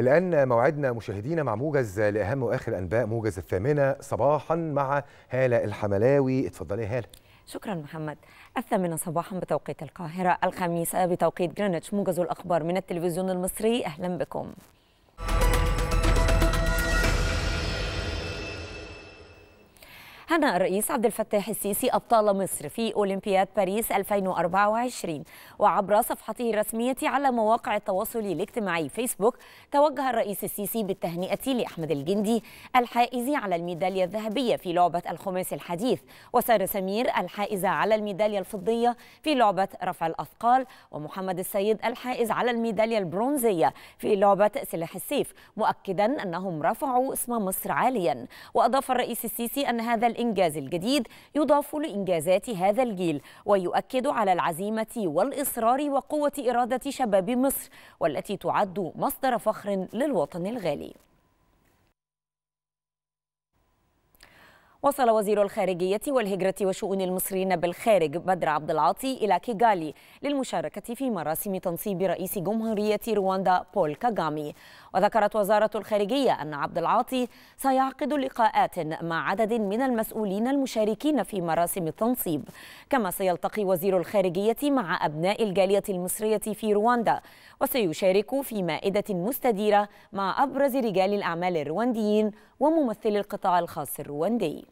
الآن موعدنا مشاهدينا مع موجز لأهم وآخر أنباء موجز الثامنة صباحا مع هالة الحملاوي اتفضلي يا هالة شكرا محمد الثامنة صباحا بتوقيت القاهرة الخميس بتوقيت جرينتش موجز الأخبار من التلفزيون المصري أهلا بكم هنأ الرئيس عبد الفتاح السيسي أبطال مصر في أولمبياد باريس 2024 وعبر صفحته الرسمية على مواقع التواصل الاجتماعي فيسبوك توجه الرئيس السيسي بالتهنئة لأحمد الجندي الحائز على الميدالية الذهبية في لعبة الخماس الحديث وسارة سمير الحائزة على الميدالية الفضية في لعبة رفع الأثقال ومحمد السيد الحائز على الميدالية البرونزية في لعبة سلاح السيف مؤكدا أنهم رفعوا اسم مصر عاليا وأضاف الرئيس السيسي أن هذا الإنجاز الجديد يضاف لإنجازات هذا الجيل ويؤكد على العزيمة والإصرار وقوة إرادة شباب مصر والتي تعد مصدر فخر للوطن الغالي وصل وزير الخارجية والهجرة وشؤون المصريين بالخارج بدر عبد العاطي إلى كيغالي للمشاركة في مراسم تنصيب رئيس جمهورية رواندا بول كاغامي وذكرت وزارة الخارجية أن عبد العاطي سيعقد لقاءات مع عدد من المسؤولين المشاركين في مراسم التنصيب كما سيلتقي وزير الخارجية مع أبناء الجالية المصرية في رواندا وسيشارك في مائدة مستديرة مع أبرز رجال الأعمال الروانديين وممثلي القطاع الخاص الرواندي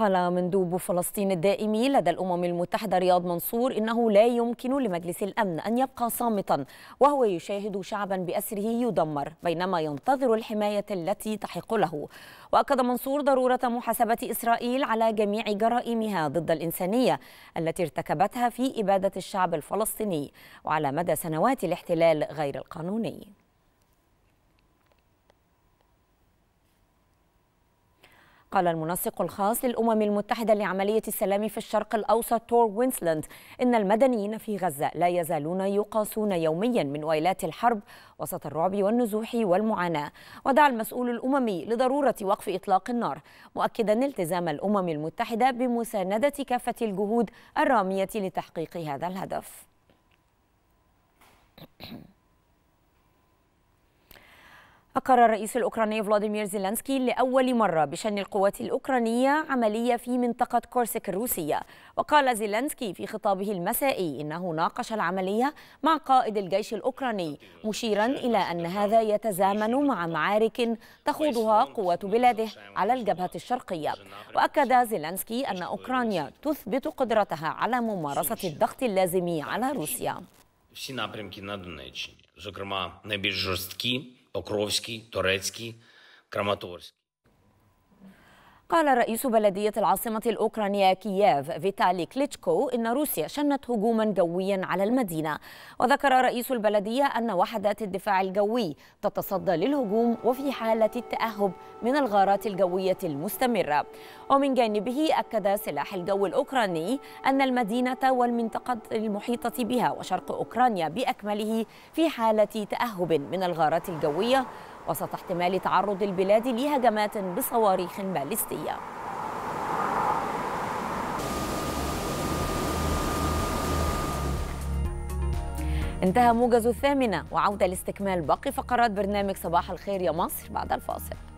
قال مندوب فلسطين الدائمي لدى الأمم المتحدة رياض منصور إنه لا يمكن لمجلس الأمن أن يبقى صامتا وهو يشاهد شعبا بأسره يدمر بينما ينتظر الحماية التي تحق له وأكد منصور ضرورة محاسبة إسرائيل على جميع جرائمها ضد الإنسانية التي ارتكبتها في إبادة الشعب الفلسطيني وعلى مدى سنوات الاحتلال غير القانوني قال المنسق الخاص للأمم المتحدة لعملية السلام في الشرق الأوسط تور وينسلاند إن المدنيين في غزة لا يزالون يقاسون يوميا من ويلات الحرب وسط الرعب والنزوح والمعاناة ودعا المسؤول الأممي لضرورة وقف إطلاق النار مؤكدا التزام الأمم المتحدة بمساندة كافة الجهود الرامية لتحقيق هذا الهدف. أقر الرئيس الأوكراني فلاديمير زيلانسكي لأول مرة بشن القوات الأوكرانية عملية في منطقة كورسك الروسية وقال زيلانسكي في خطابه المسائي إنه ناقش العملية مع قائد الجيش الأوكراني مشيرا إلى أن هذا يتزامن مع معارك تخوضها قوات بلاده على الجبهة الشرقية وأكد زيلانسكي أن أوكرانيا تثبت قدرتها على ممارسة الضغط اللازم على روسيا. Окровський, Торецький, Краматорський. قال رئيس بلدية العاصمة الأوكرانية كييف فيتالي كليتشكو إن روسيا شنت هجوما جويا على المدينة وذكر رئيس البلدية أن وحدات الدفاع الجوي تتصدى للهجوم وفي حالة التأهب من الغارات الجوية المستمرة ومن جانبه أكد سلاح الجو الأوكراني أن المدينة والمنطقة المحيطة بها وشرق أوكرانيا بأكمله في حالة تأهب من الغارات الجوية وسط احتمال تعرض البلاد لهجمات بصواريخ باليستيه انتهى موجز الثامنة وعودة لاستكمال باقي فقرات برنامج صباح الخير يا مصر بعد الفاصل